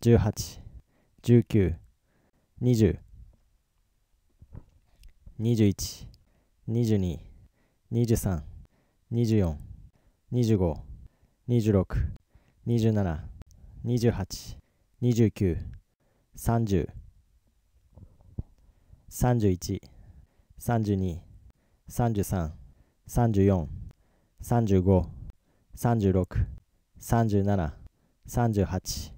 四、二十五、二十六、二十七、二十八、二十九、三十。三十一、三十二、三十三、三十四、三十五、三十六、三十七、三十八。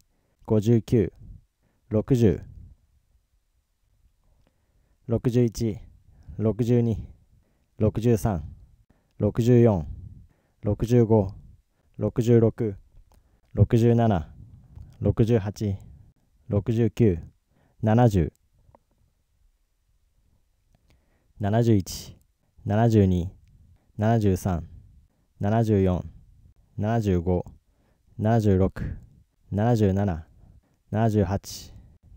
九十十十十十六六六六一二三四六十五。六十六。六十七六十八。六十九。七十。七十一。七十二。七十三。七十四。七十五。七十六。七十七十一七十二七十三七十四七十五七十六七十七78、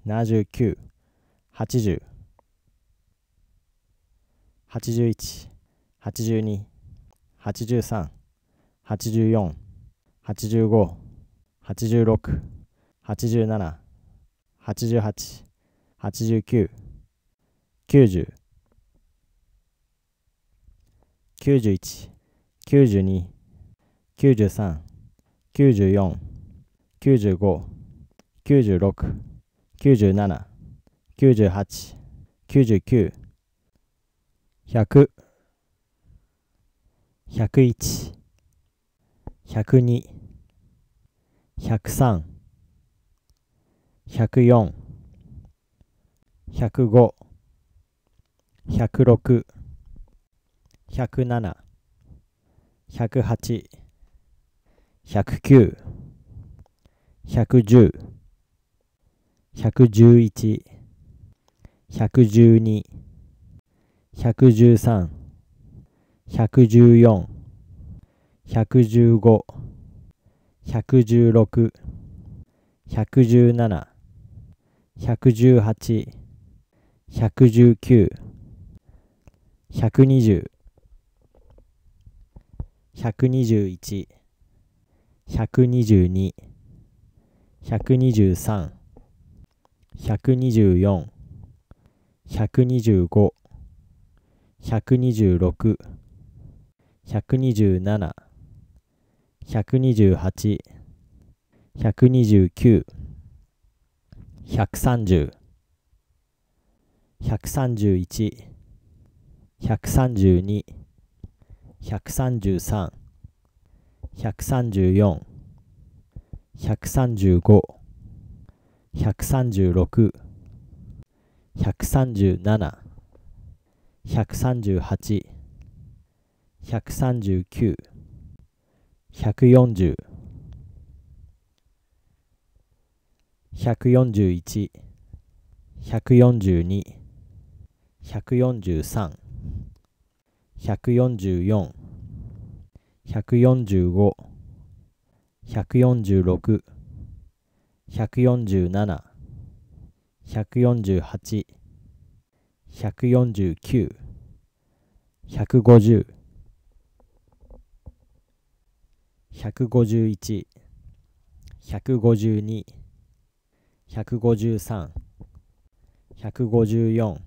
79、80、81、82、83、84、85、86、87、88、89、90、91、92、93、94、95、96、97、98、99、100、101、102、103、104、105、106、107、108、109、110、111、112、113、114、115、116、117、118、119、120、121、122、123、124、125、126、127、128、129、130、131、132、133、134、135、136 137 138 139 140 141 142 143 144 145 146 147 148 149 150 151 152 153 154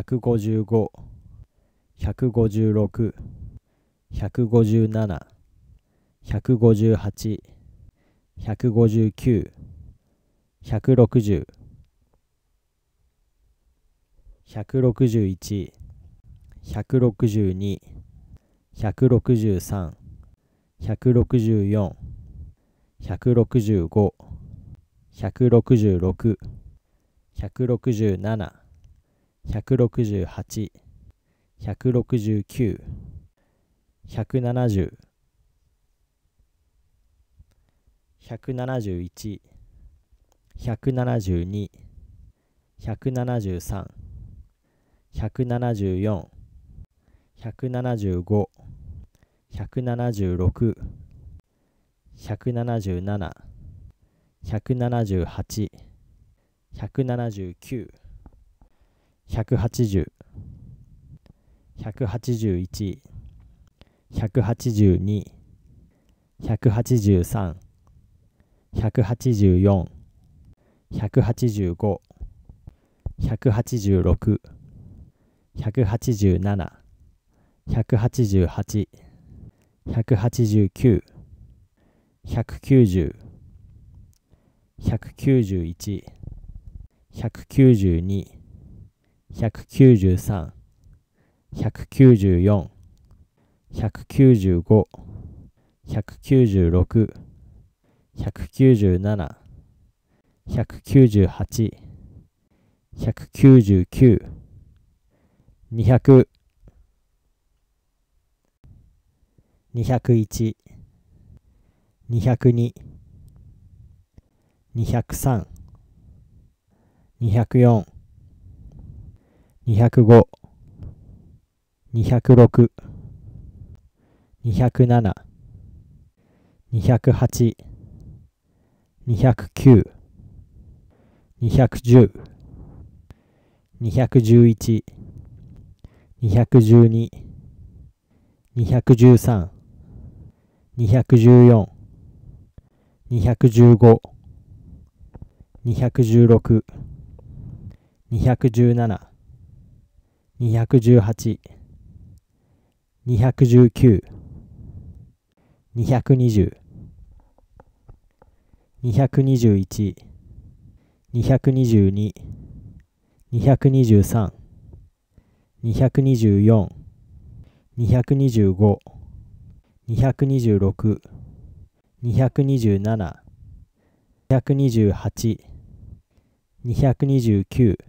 155 156 157 158 159、160、161、162、163、164、165、166、167、168、169、170、171 172 173 174 175 176 177 178 179 180 181 182 183 184 185 186 187 188 189 190 191 192 193 194 195 196 197、198、199、200、201、202、203、204、205、206、207、208、209 210 211 212 213 214 215 216 217 218 219百二十、221、222、223、224、225、226、227、228、229、230、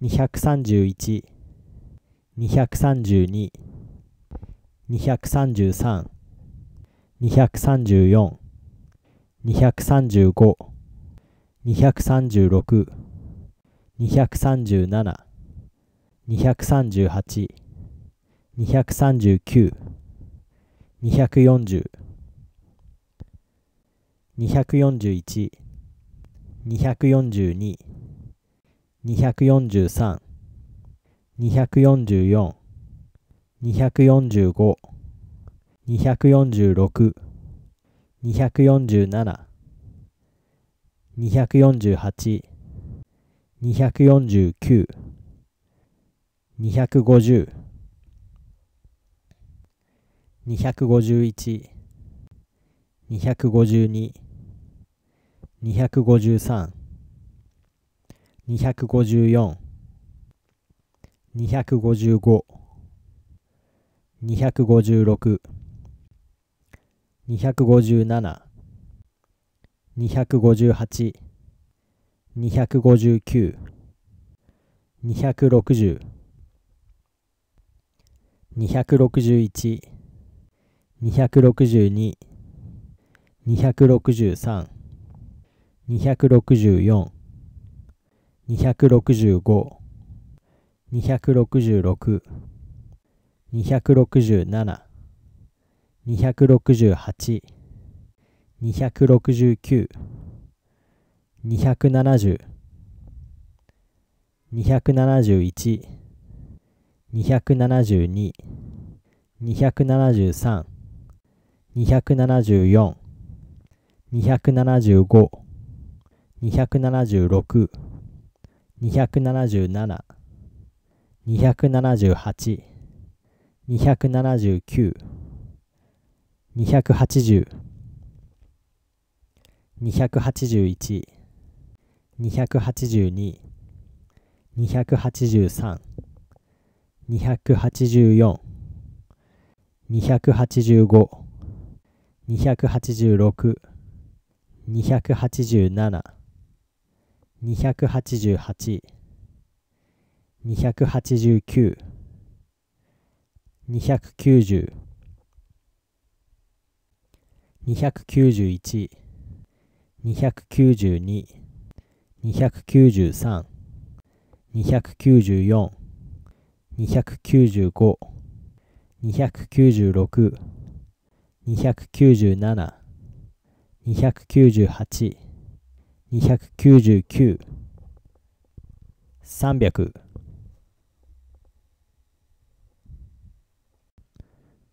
231、232、233、234、235、236、237、238、239、240、241、242、243、244、245、246、247、248、249、250、251、252、253、254、255 256 257 258 259 260 261 262 263 264 265 266 267 268 269 270 271 272 273 274 275 276 277 278 279 280 281 282 283 284 285 286 287 288 289 290 291 292 293 294 295 296 297 298 299 300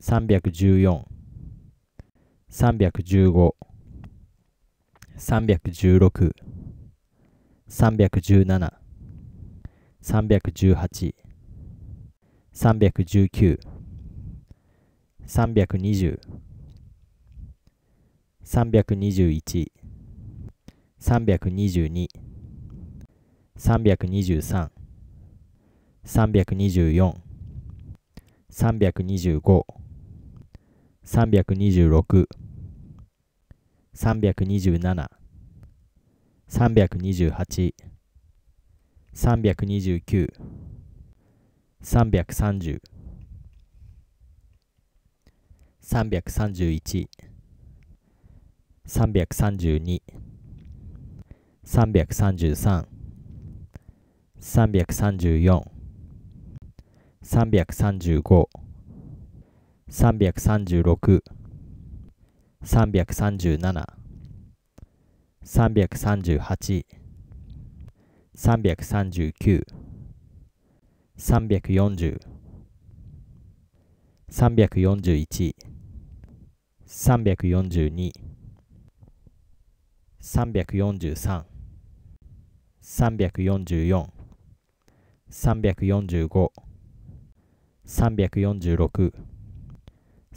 314、315、316、317、318、319、320、321、322、323、324、325、326 327 328 329 330 331 332 333 334 335 336 337 338 339 340 341 342 343 344 345 346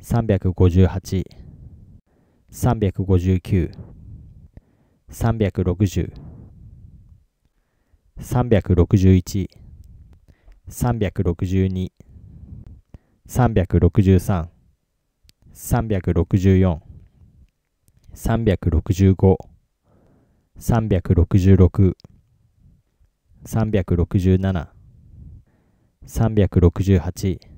358 359 360 361 362 363 364 365 366 367 368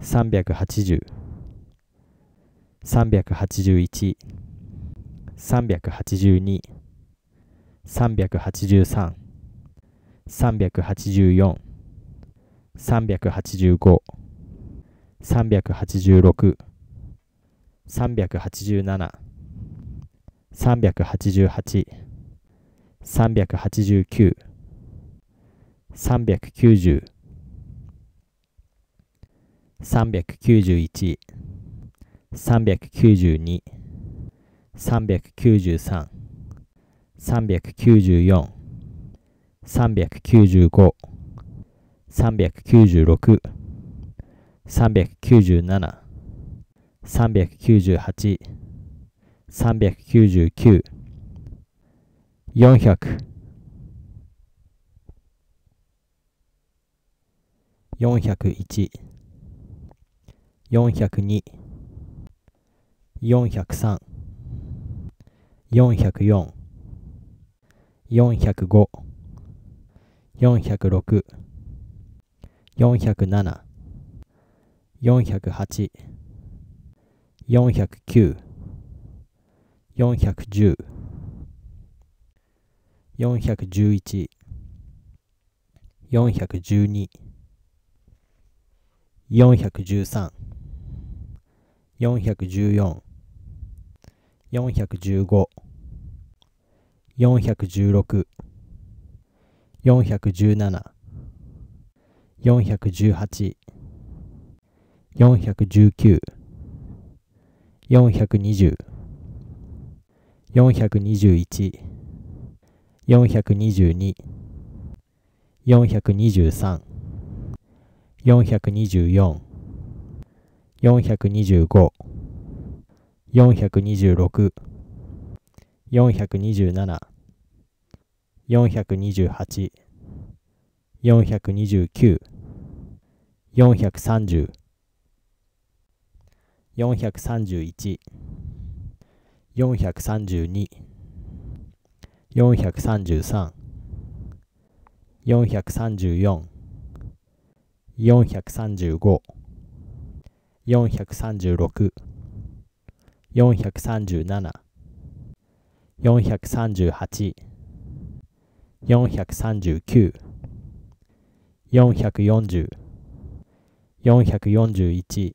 380 381 382 383 384 385 386 387 388 389 390三百九十一、三百九十二、三百九十三、三百九十四、三百九十五、三百九十六、三百九十七、三百九十八、三百九十九、四百、四百一、402 403 404 405 406 407 408 409 410 411 412 413 414 415 416 417 418 419 420 421 422 423 424 425、426、427、428、429、430、431、432、433、434、435 436 437 438 439 440 441 442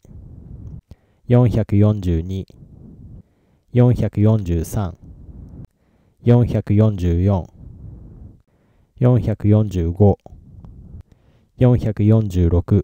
443 444 445 446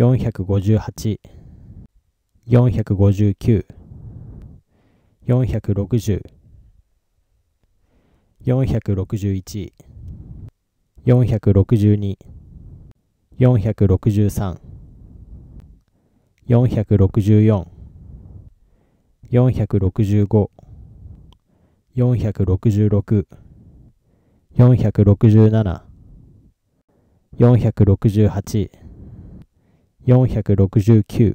458、459、460、461、462、463、464、465、466、467、468、469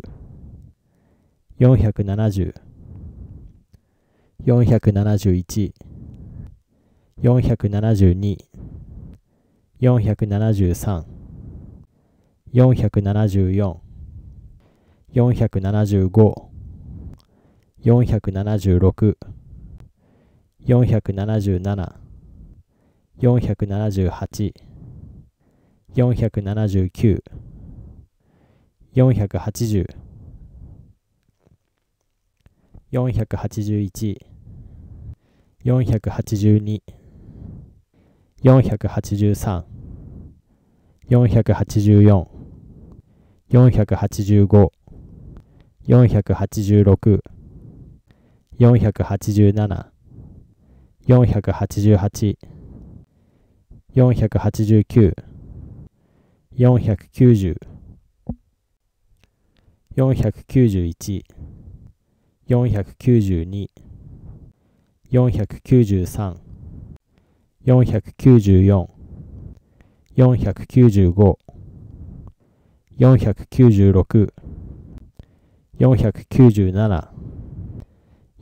470 471 472 473 474 475 476 477 478 479 480 481 482 483 484 485 486 487 488 489 490 491 492 493 494 495 496 497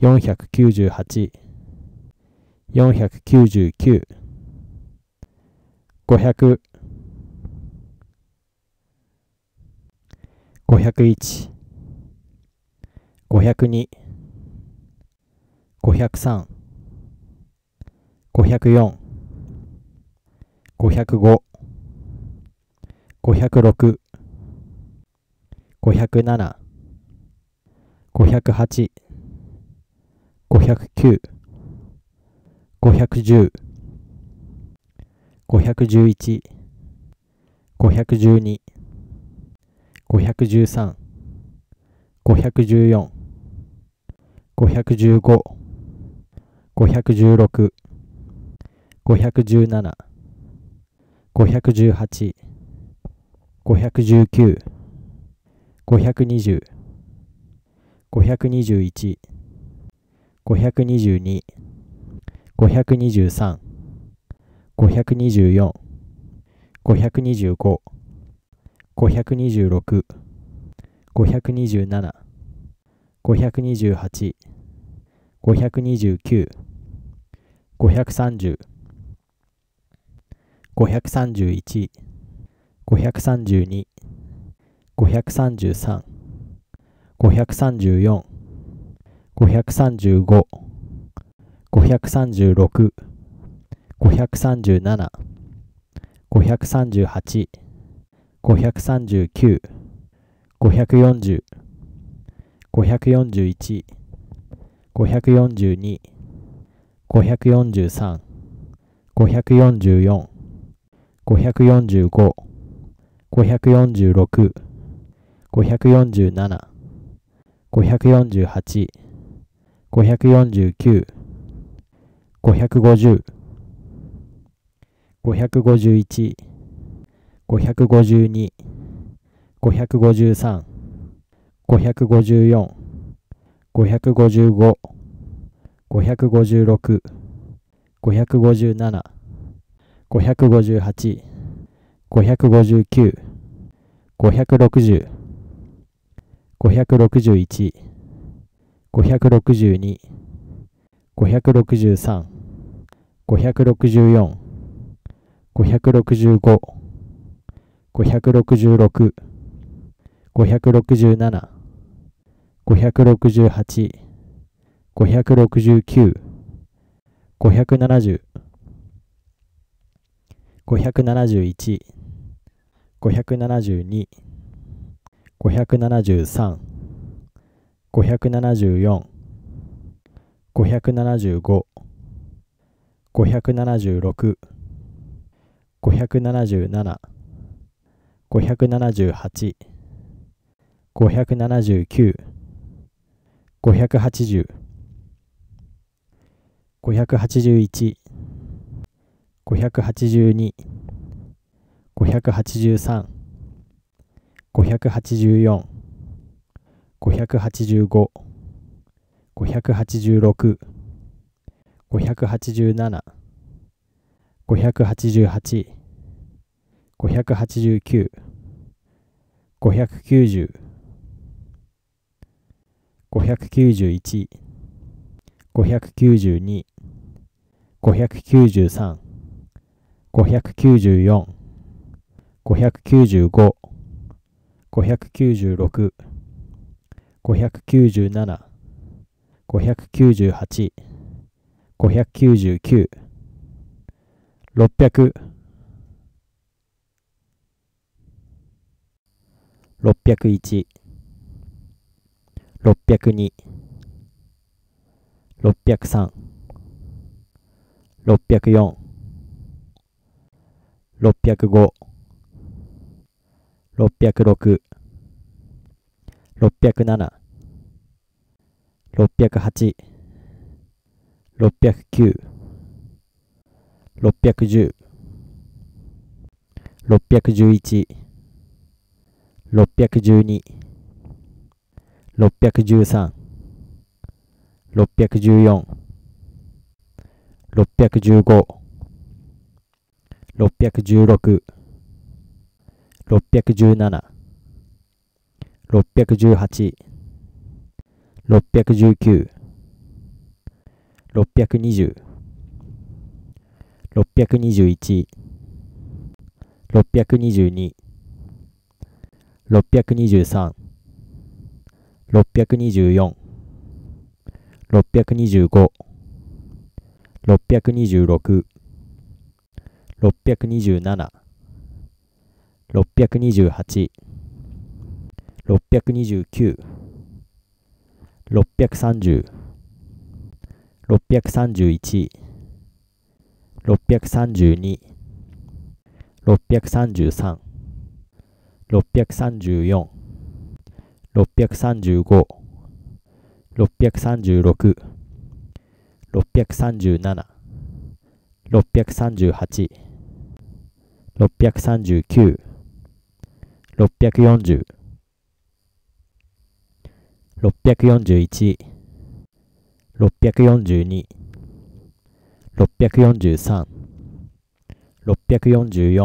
498 499 500 501 502 503 504 505 506 507 508 509 510 511 512 513、514、515、516、517、518、519、520、521、522、523、524、525、526、527、528、529、530、531、532、533、534、535、536、537、538、539、540、541、542、543、544、545、546、547、548、549、550、551、552、553、554、555、556、557、558、559、560、561、562、563、564、565 566、567、568、569、570、571、572、573、574、575、576、577、578 579 580 581 582 583 584 585 586 587 588 5九9三9百591、592、593、594、595、596、597、598、599、600 601 602 603 604 605 606 607 608 609 610 611 612 613 614 615 616 617 618 619 620 621 622 623 624 625 626 627 628 629 630 631 632 633 634、635、636、637、638、639、640、641、642、643、644、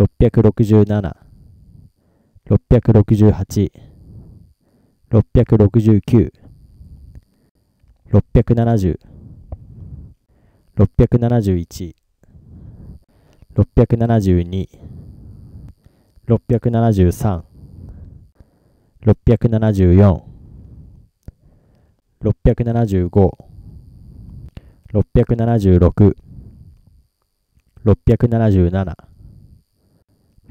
667、668、669、670、671、672、673、674、675、676、677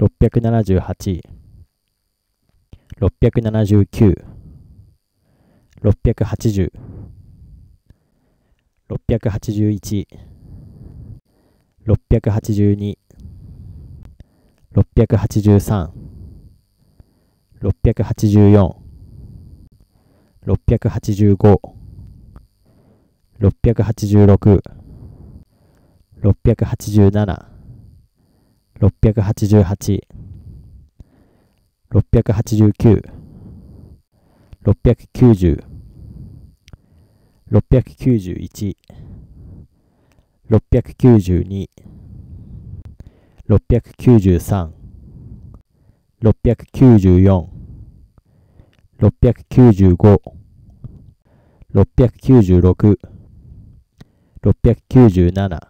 678 679 680 681 682 683 684 685 686 687 688 689 690 691 692 693 694 695 696 697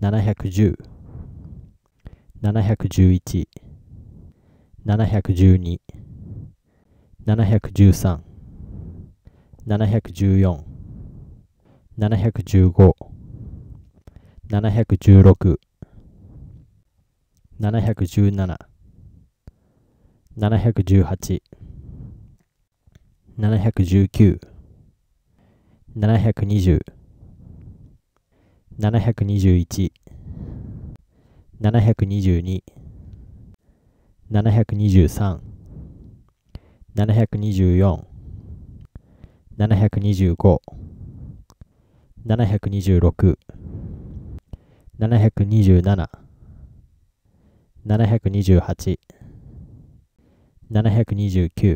710、711、712、713、714、715、716、717、718、719、720、721 722 723 724 725 726 727 728 729 730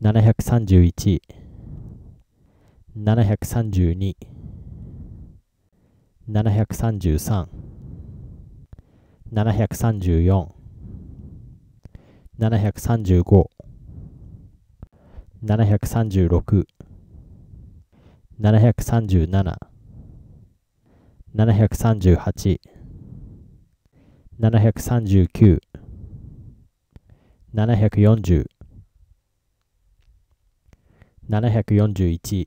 731 732 733 734 735 736 737 738 739 740 741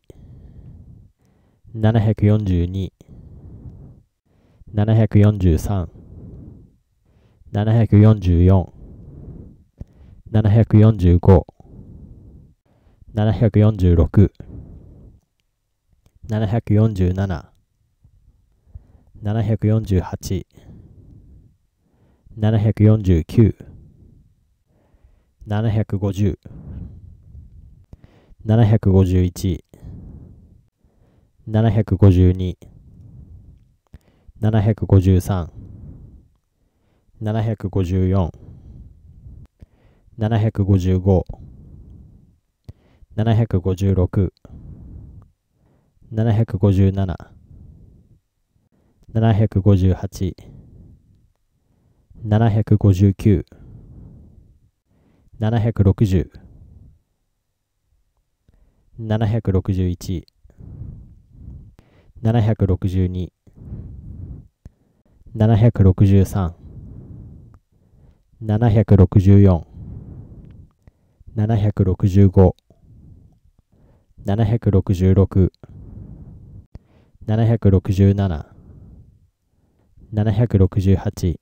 742 743 744 745 746 747 748 749 750 751 752 753 754 755 756 757 758 759 760 761 762 763 764 765 766 767 768 769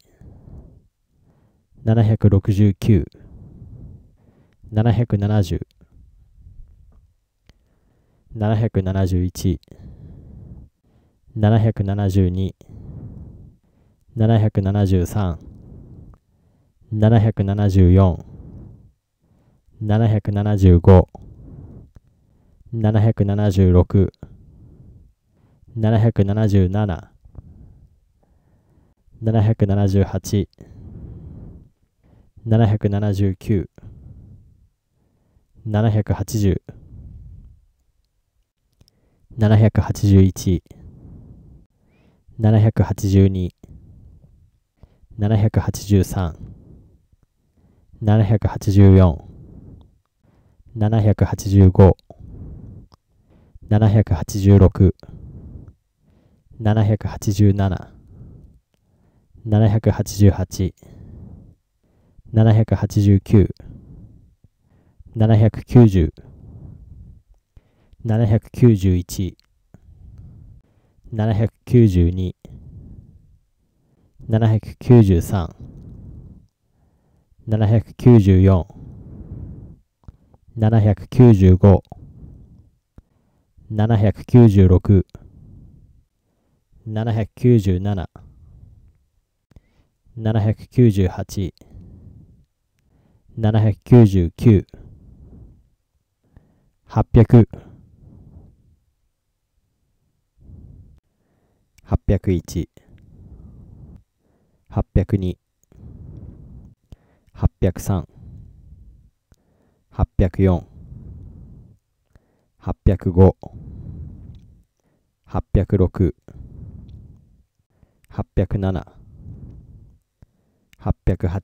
770 771 772 773 774 775 776 777 778 779 780 781 782 783 784 785 786 787 788 789 790 791 792 793 794 795 796 797 798 799 800 801 802 803 804 805 806 807 808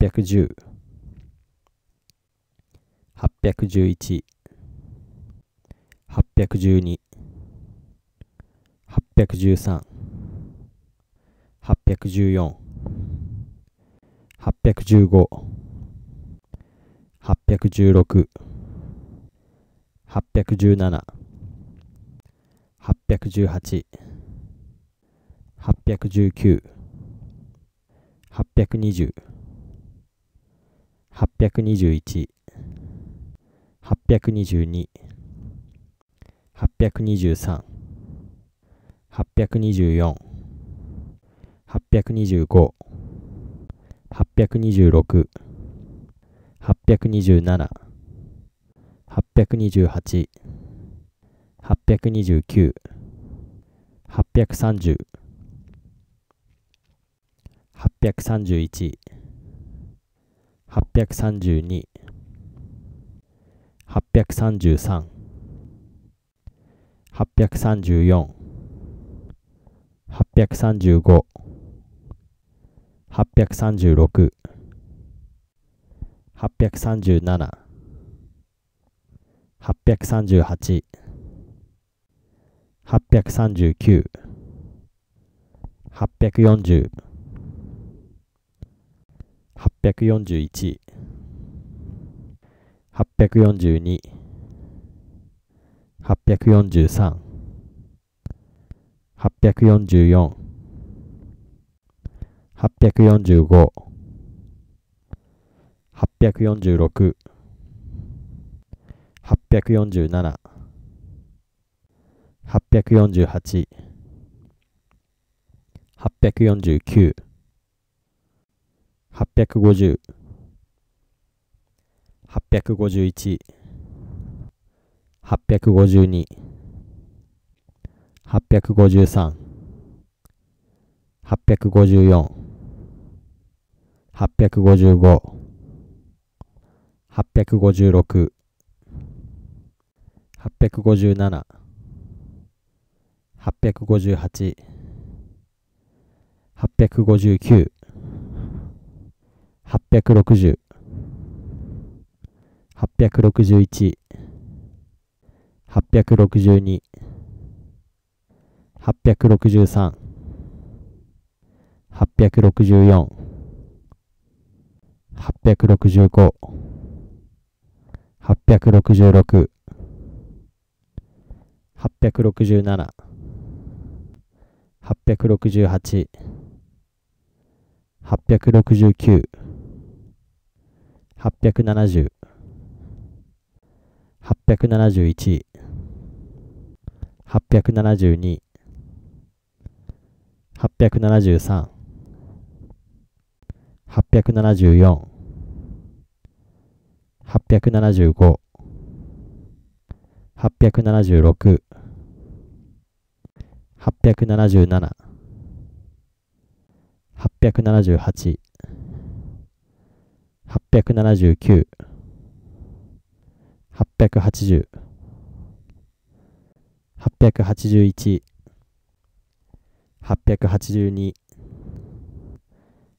809 810 811 812 813 814 815 816 817 818 819 820 821 822 823 824 825 826 827 828 829 830 831 832 833 834 835 836 837 838 839 840 841 842 843 844 845 846 847 848 849 850 851 852 853 854 855 856 857 858 859 860 861 862 863 864 865 866 867 868 869 870 871 872 873 874 875 876 877 878 879 880 881 882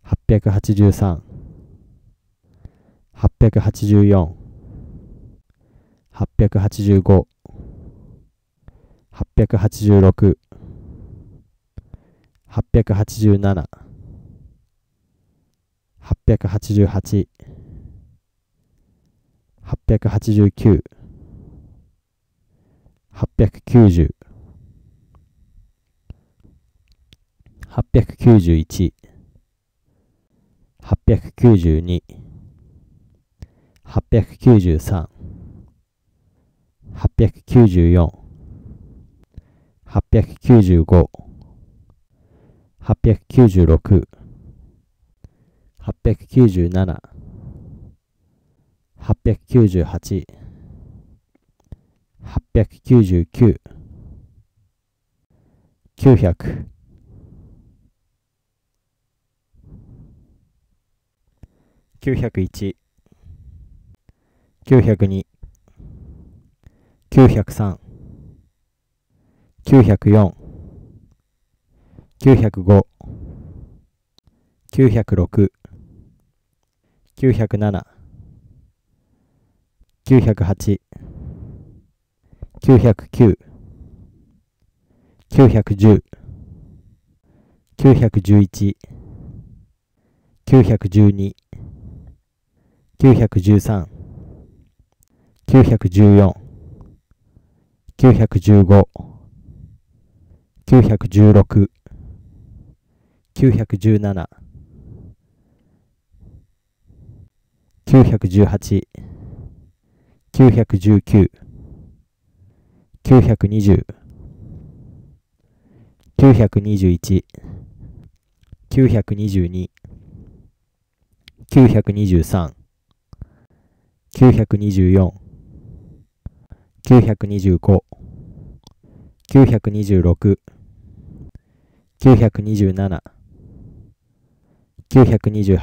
883 884 885 886 887 888 889 890 891 892 893 894 895 896 897 898 899 900 901 902 903 904 905 906 907 908 909 910 911 912 913 914 915 916 917 918 919 920 921 922 923 924 925 926 927 928 929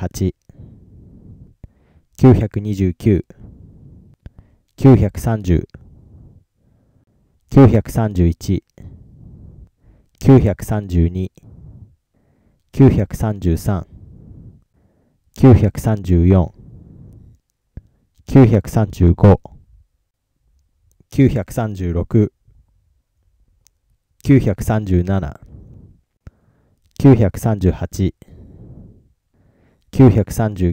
930 931 932 933 934 935 936 937 938 939 940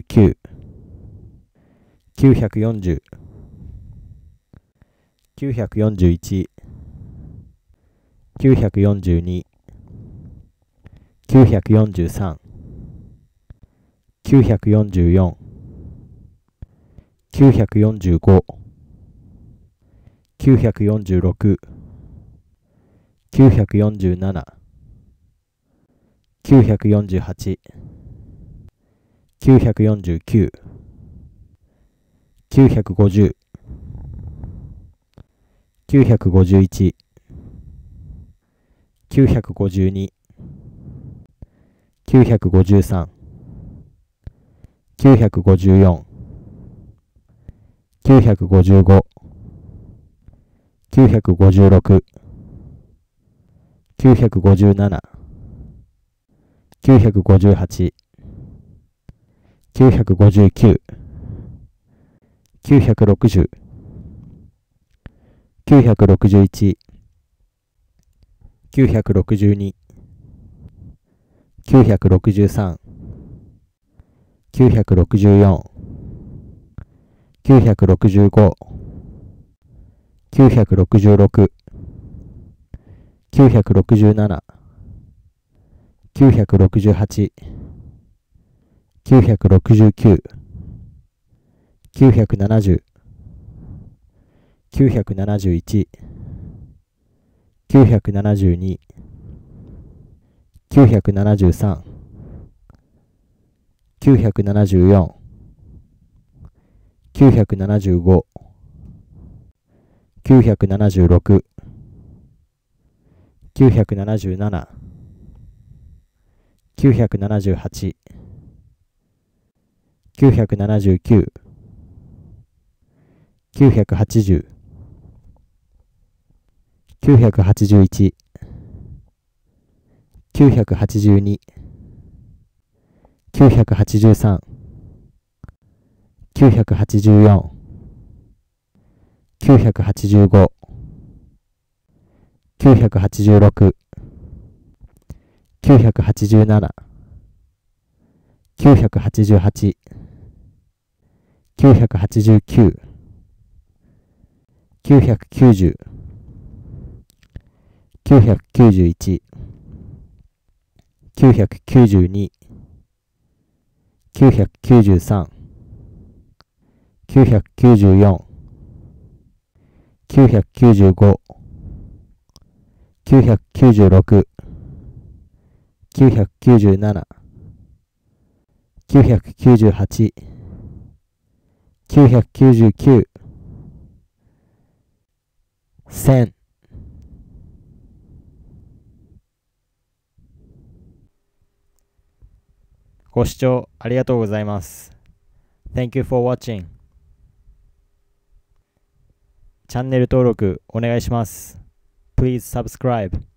941 942 943 944 945 946 947 948 949 950 951 952 953 954 955 956 957 958 959 960 961 962 963 964 965 966 967 968 969 970 971 972 973 974 975 976 977 978 979 980 981 982 983 984 985 986 987 988 989 990 991 992 993 994 995 996 997 998 999 1000ご視聴ありがとうございます。Thank you for watching. チャンネル登録お願いします。Please subscribe.